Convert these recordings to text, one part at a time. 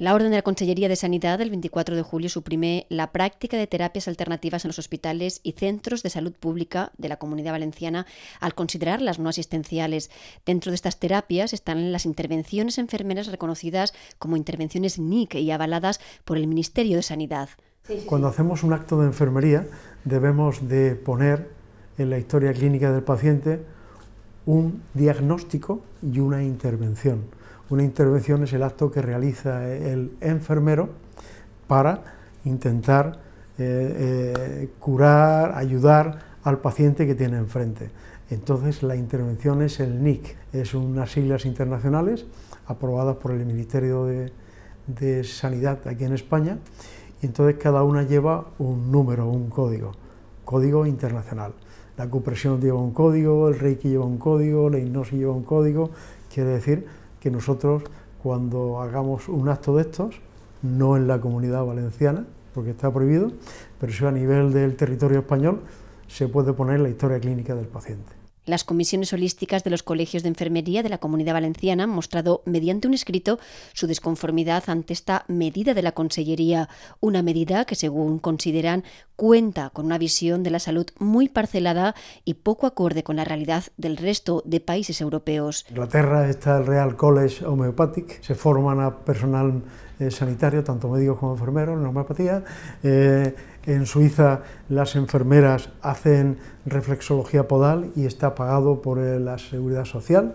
La orden de la Consellería de Sanidad del 24 de julio suprime la práctica de terapias alternativas en los hospitales y centros de salud pública de la Comunidad Valenciana al considerarlas no asistenciales. Dentro de estas terapias están las intervenciones enfermeras reconocidas como intervenciones NIC y avaladas por el Ministerio de Sanidad. Cuando hacemos un acto de enfermería debemos de poner en la historia clínica del paciente un diagnóstico y una intervención una intervención es el acto que realiza el enfermero para intentar eh, eh, curar, ayudar al paciente que tiene enfrente. Entonces la intervención es el NIC, es unas siglas internacionales aprobadas por el Ministerio de, de Sanidad aquí en España y entonces cada una lleva un número, un código, código internacional. La cupresión lleva un código, el reiki lleva un código, la hipnosis lleva un código, quiere decir que nosotros cuando hagamos un acto de estos, no en la comunidad valenciana, porque está prohibido, pero sí a nivel del territorio español, se puede poner la historia clínica del paciente. Las comisiones holísticas de los colegios de enfermería de la Comunidad Valenciana han mostrado, mediante un escrito, su desconformidad ante esta medida de la Consellería, una medida que, según consideran, cuenta con una visión de la salud muy parcelada y poco acorde con la realidad del resto de países europeos. En Inglaterra está el Real College Homeopathic, se forman a personal eh, sanitario, tanto médicos como enfermeros, en homeopatía. Eh, en Suiza las enfermeras hacen reflexología podal y está pagado por eh, la seguridad social.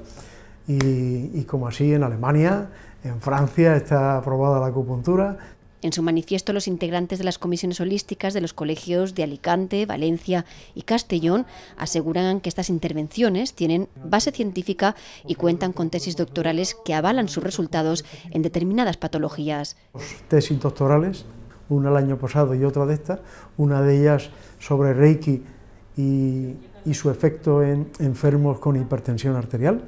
Y, como así en Alemania, en Francia está aprobada la acupuntura, en su manifiesto, los integrantes de las comisiones holísticas de los colegios de Alicante, Valencia y Castellón aseguran que estas intervenciones tienen base científica y cuentan con tesis doctorales que avalan sus resultados en determinadas patologías. tesis doctorales una el año pasado y otra de estas, una de ellas sobre Reiki y, su efecto en enfermos con hipertensión arterial,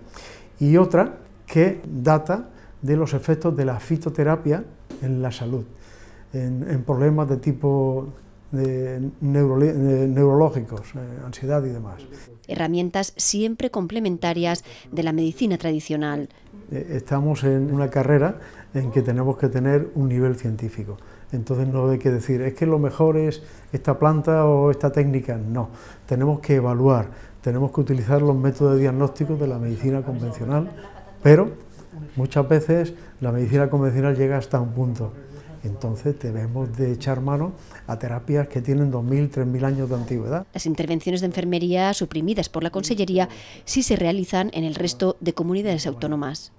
y otra que data de los efectos de la fitoterapia en la salud, en problemas de tipo de neurológicos, eh, ansiedad y demás. Herramientas siempre complementarias de la medicina tradicional. Eh, estamos en una carrera en que tenemos que tener un nivel científico. Entonces no hay que decir, es que lo mejor es esta planta o esta técnica. No, tenemos que evaluar, tenemos que utilizar los métodos de diagnóstico de la medicina convencional, pero muchas veces la medicina convencional llega hasta un punto entonces debemos de echar mano a terapias que tienen 2.000, 3.000 años de antigüedad. Las intervenciones de enfermería suprimidas por la Consellería sí se realizan en el resto de comunidades autónomas.